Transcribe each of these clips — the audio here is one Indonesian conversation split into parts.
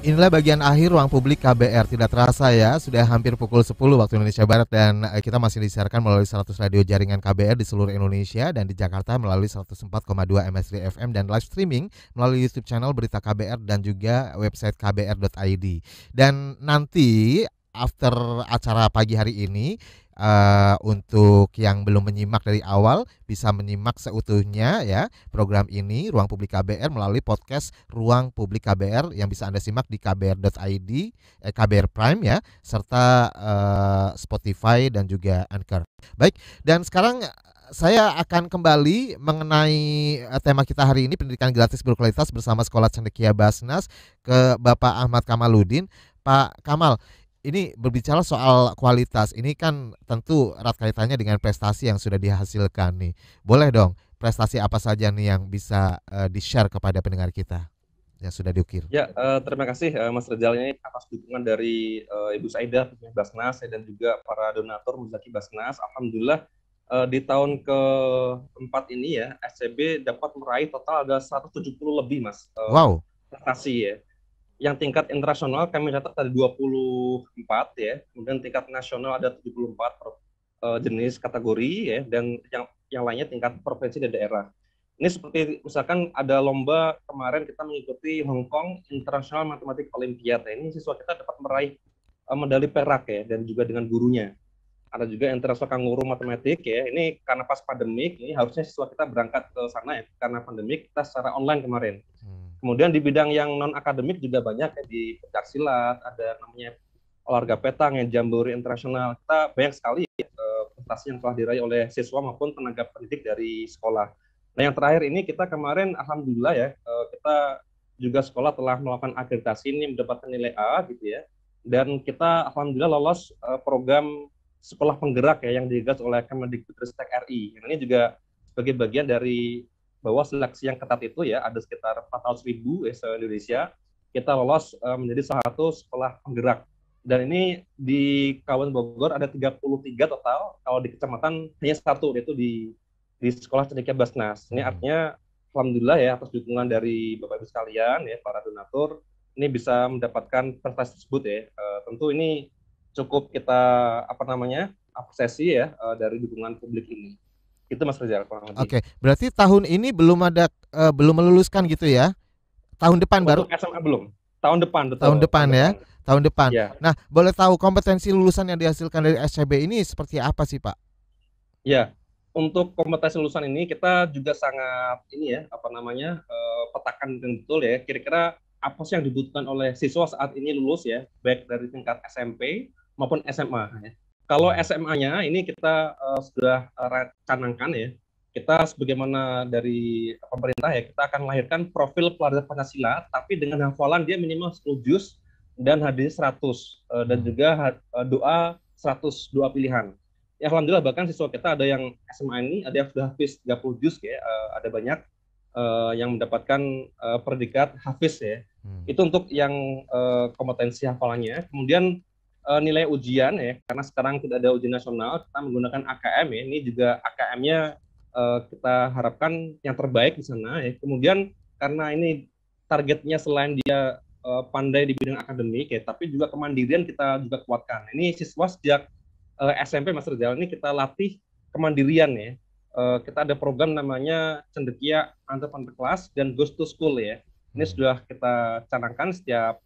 Inilah bagian akhir ruang publik KBR. Tidak terasa ya, sudah hampir pukul 10 waktu Indonesia Barat dan eh, kita masih disiarkan melalui 100 radio jaringan KBR di seluruh Indonesia dan di Jakarta melalui 104,2 MSD FM dan live streaming melalui YouTube channel Berita KBR dan juga website kbr.id. Dan nanti after acara pagi hari ini uh, untuk yang belum menyimak dari awal bisa menyimak seutuhnya ya program ini Ruang Publik KBR melalui podcast Ruang Publik KBR yang bisa Anda simak di kbr.id eh, KBR Prime ya serta uh, Spotify dan juga Anchor. Baik, dan sekarang saya akan kembali mengenai eh, tema kita hari ini pendidikan gratis berkualitas bersama Sekolah Cendekia Basnas ke Bapak Ahmad Kamaludin. Pak Kamal, ini berbicara soal kualitas ini kan tentu erat kaitannya dengan prestasi yang sudah dihasilkan nih. Boleh dong prestasi apa saja nih yang bisa uh, di-share kepada pendengar kita yang sudah diukir. Ya, uh, terima kasih uh, Mas Rejal. ini atas dukungan dari uh, Ibu Saida, Basnas, dan juga para donatur Muzaki Basnas. Alhamdulillah di tahun keempat ini ya SCB dapat meraih total ada 170 lebih Mas. wow. Prestasi ya yang tingkat internasional kami catat ada 24 ya, kemudian tingkat nasional ada 74 per, uh, jenis kategori ya, dan yang yang lainnya tingkat provinsi dan daerah. Ini seperti misalkan ada lomba kemarin kita mengikuti Hong Kong International Mathematics Olympiad. Nah, ini siswa kita dapat meraih uh, medali perak ya dan juga dengan gurunya. Ada juga yang terasa kanguru matematik ya. Ini karena pas pandemik ini harusnya siswa kita berangkat ke sana ya karena pandemik kita secara online kemarin. Hmm. Kemudian di bidang yang non akademik juga banyak ya, di pencak silat, ada namanya olahraga petang yang jambore internasional. Kita banyak sekali ya, prestasi yang telah diraih oleh siswa maupun tenaga pendidik dari sekolah. Nah yang terakhir ini kita kemarin alhamdulillah ya eh, kita juga sekolah telah melakukan akreditasi ini mendapatkan nilai A gitu ya. Dan kita alhamdulillah lolos eh, program sekolah penggerak ya yang digagas oleh Kemendikbudristek RI. Yang ini juga sebagai bagian dari bahwa seleksi yang ketat itu ya ada sekitar 400 ribu ya se Indonesia kita lolos uh, menjadi salah satu sekolah penggerak dan ini di Kawan Bogor ada 33 total kalau di kecamatan hanya satu yaitu di di sekolah Cendekia Basnas ini artinya alhamdulillah ya atas dukungan dari Bapak Ibu sekalian ya para donatur ini bisa mendapatkan prestasi tersebut ya uh, tentu ini cukup kita apa namanya apresiasi ya uh, dari dukungan publik ini. Itu Mas Rizal kurang Oke, okay. berarti tahun ini belum ada uh, belum meluluskan gitu ya? Tahun depan Untuk baru? SMA belum. Tahun depan betul. Tahun depan ya. Tahun depan. Ya. Nah, boleh tahu kompetensi lulusan yang dihasilkan dari SCB ini seperti apa sih, Pak? Ya, untuk kompetensi lulusan ini kita juga sangat ini ya apa namanya uh, petakan dengan betul ya kira-kira apa sih yang dibutuhkan oleh siswa saat ini lulus ya baik dari tingkat SMP maupun SMA ya. Kalau SMA-nya ini kita uh, sudah uh, ya. Kita sebagaimana dari pemerintah ya, kita akan melahirkan profil pelajar Pancasila, tapi dengan hafalan dia minimal 10 juz dan hadis 100 uh, eh, dan juga uh, doa 100 doa pilihan. Ya, alhamdulillah bahkan siswa kita ada yang SMA ini ada yang sudah hafiz 30 juz ya, uh, ada banyak uh, yang mendapatkan uh, predikat hafiz ya. Hmm. Itu untuk yang uh, kompetensi hafalannya. Kemudian uh, nilai ujian ya, karena sekarang tidak ada ujian nasional, kita menggunakan AKM ya. Ini juga AKM-nya uh, eh, kita harapkan yang terbaik di sana ya. Kemudian karena ini targetnya selain dia uh, pandai di bidang akademik ya, tapi juga kemandirian kita juga kuatkan. Ini siswa sejak uh, SMP Mas Rizal ini kita latih kemandirian ya. Uh, kita ada program namanya Cendekia Antar Kelas dan ghost to School ya. Ini hmm. sudah kita canangkan setiap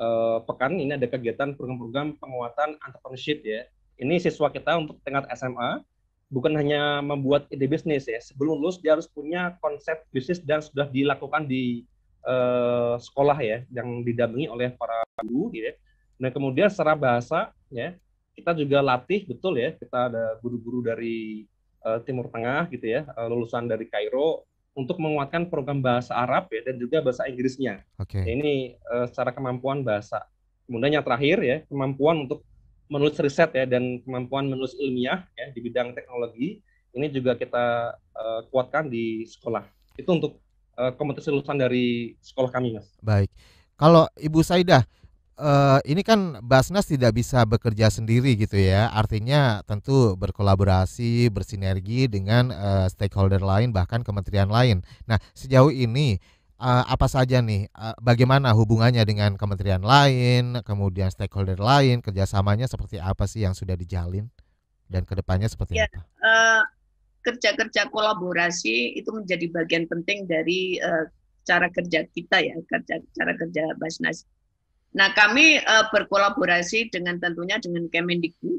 uh, pekan ini ada kegiatan program-program penguatan entrepreneurship ya. Ini siswa kita untuk tingkat SMA bukan hanya membuat ide bisnis ya. Sebelum lulus dia harus punya konsep bisnis dan sudah dilakukan di uh, sekolah ya yang didampingi oleh para guru gitu, ya. Nah, kemudian secara bahasa ya kita juga latih betul ya. Kita ada guru-guru dari uh, Timur Tengah gitu ya, uh, lulusan dari Kairo, untuk menguatkan program bahasa Arab ya dan juga bahasa Inggrisnya. Oke. Okay. Ya, ini uh, secara kemampuan bahasa. Kemudian yang terakhir ya kemampuan untuk menulis riset ya dan kemampuan menulis ilmiah ya di bidang teknologi ini juga kita uh, kuatkan di sekolah. Itu untuk uh, kompetisi lulusan dari sekolah kami, Mas. Baik. Kalau Ibu Saidah, uh, ini kan Basnas tidak bisa bekerja sendiri gitu ya. Artinya tentu berkolaborasi, bersinergi dengan uh, stakeholder lain bahkan kementerian lain. Nah, sejauh ini uh, apa saja nih? Uh, bagaimana hubungannya dengan kementerian lain, kemudian stakeholder lain, kerjasamanya seperti apa sih yang sudah dijalin dan kedepannya seperti ya, apa? Uh, kerja-kerja kolaborasi itu menjadi bagian penting dari uh, cara kerja kita ya, cara kerja Basnas Nah, kami uh, berkolaborasi dengan tentunya dengan Kemendikbud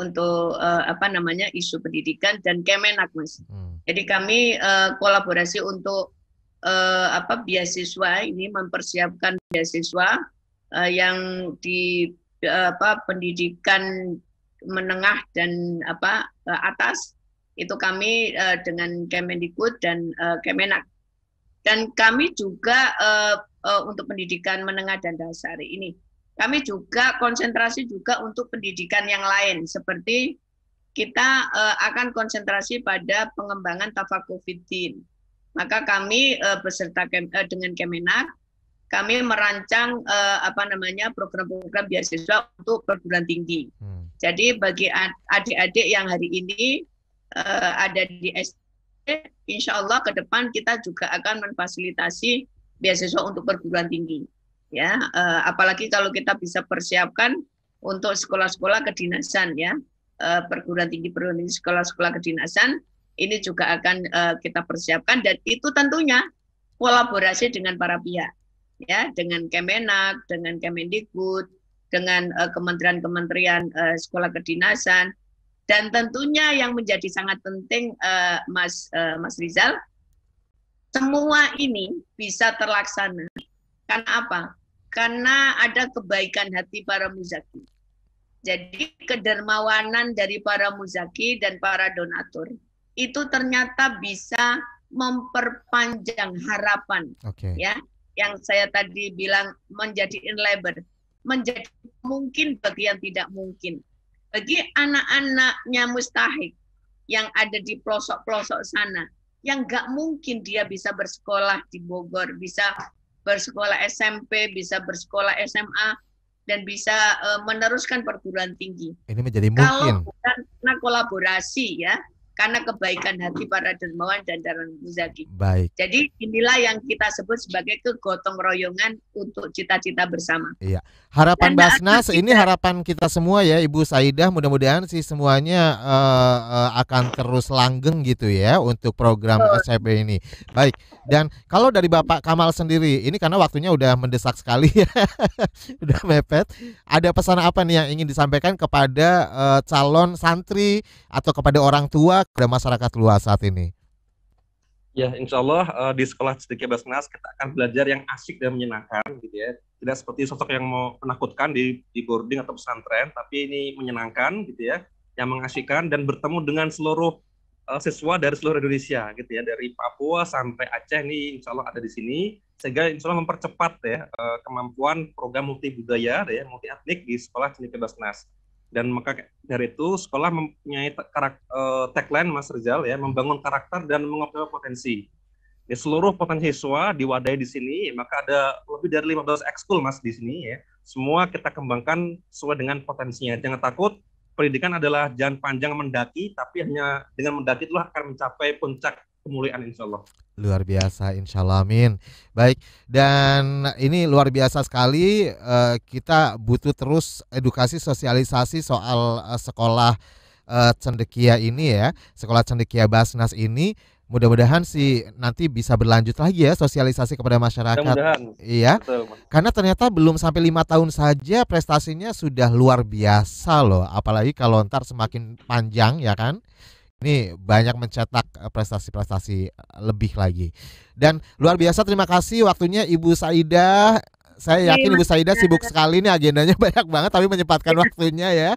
untuk uh, apa namanya isu pendidikan dan Kemenak, Mas. Hmm. Jadi kami uh, kolaborasi untuk uh, apa beasiswa ini mempersiapkan beasiswa uh, yang di uh, apa pendidikan menengah dan apa uh, atas itu kami uh, dengan Kemendikbud dan uh, Kemenak. Dan kami juga uh, Eh, untuk pendidikan menengah dan dasar ini. Kami juga konsentrasi juga untuk pendidikan yang lain seperti kita uh, akan konsentrasi pada pengembangan tafakovidin. Maka kami uh, beserta kem, uh, dengan Kemenak kami merancang uh, apa namanya program-program beasiswa untuk perguruan tinggi. Hmm. Jadi bagi adik-adik yang hari ini uh, ada di SD, insya Allah ke depan kita juga akan memfasilitasi beasiswa untuk perguruan tinggi. Ya, eh, apalagi kalau kita bisa persiapkan untuk sekolah-sekolah kedinasan ya, eh, perguruan tinggi perguruan tinggi sekolah-sekolah kedinasan ini juga akan eh, kita persiapkan dan itu tentunya kolaborasi dengan para pihak ya, dengan Kemenak, dengan Kemendikbud, dengan kementerian-kementerian sekolah kedinasan dan tentunya yang menjadi sangat penting Mas Mas Rizal semua ini bisa terlaksana. Karena apa? Karena ada kebaikan hati para muzaki. Jadi kedermawanan dari para muzaki dan para donatur itu ternyata bisa memperpanjang harapan. Okay. Ya, yang saya tadi bilang menjadi labor menjadi mungkin bagi yang tidak mungkin. Bagi anak-anaknya mustahik yang ada di pelosok-pelosok sana, yang nggak mungkin dia bisa bersekolah di Bogor, bisa bersekolah SMP, bisa bersekolah SMA, dan bisa uh, meneruskan perguruan tinggi. Ini menjadi mungkin. Kalau bukan kolaborasi ya, karena kebaikan hati para dermawan dan darah muzaki. Baik. Jadi inilah yang kita sebut sebagai kegotong royongan untuk cita-cita bersama. Iya. Harapan dan Basnas kita, ini harapan kita semua ya Ibu Saidah mudah-mudahan sih semuanya uh, uh, akan terus langgeng gitu ya untuk program oh. SCP ini. Baik. Dan kalau dari Bapak Kamal sendiri ini karena waktunya udah mendesak sekali ya. udah mepet. Ada pesan apa nih yang ingin disampaikan kepada uh, calon santri atau kepada orang tua kepada masyarakat luas saat ini? Ya, insya Allah uh, di sekolah Cidika Basnas kita akan belajar yang asik dan menyenangkan gitu ya. Tidak seperti sosok yang mau menakutkan di, di boarding atau pesantren, tapi ini menyenangkan gitu ya, yang mengasihkan dan bertemu dengan seluruh uh, siswa dari seluruh Indonesia gitu ya, dari Papua sampai Aceh ini insya Allah ada di sini. Sehingga insya Allah mempercepat ya uh, kemampuan program multibudaya, ya, multi etnik di sekolah Cidika Basnas dan maka dari itu sekolah mempunyai karakter, eh, tagline Mas Rizal ya membangun karakter dan mengoptimalkan potensi. Ya, seluruh potensi siswa diwadai di sini maka ada lebih dari 15 ekskul Mas di sini ya. Semua kita kembangkan sesuai dengan potensinya. Jangan takut pendidikan adalah jalan panjang mendaki tapi hanya dengan mendaki itulah akan mencapai puncak kemuliaan insya Allah. Luar biasa insya Allah amin. Baik dan ini luar biasa sekali uh, kita butuh terus edukasi sosialisasi soal eh, sekolah uh, cendekia ini ya. Sekolah cendekia Basnas ini mudah-mudahan sih nanti bisa berlanjut lagi ya sosialisasi kepada masyarakat. Mudah iya. Betul. Karena ternyata belum sampai lima tahun saja prestasinya sudah luar biasa loh. Apalagi kalau ntar semakin panjang ya kan ini banyak mencetak eh, prestasi-prestasi eh, lebih lagi. Dan luar biasa terima kasih waktunya Ibu Saida. Saya iya, yakin Ibu Saida sibuk sekali nih agendanya banyak banget tapi menyempatkan iya. waktunya ya.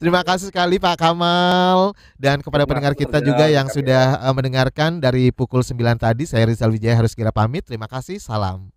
Terima kasih sekali Pak Kamal dan kepada Terima pendengar kita juga yang ya. sudah eh, mendengarkan dari pukul 9 tadi saya Rizal Wijaya harus kira pamit. Terima kasih. Salam.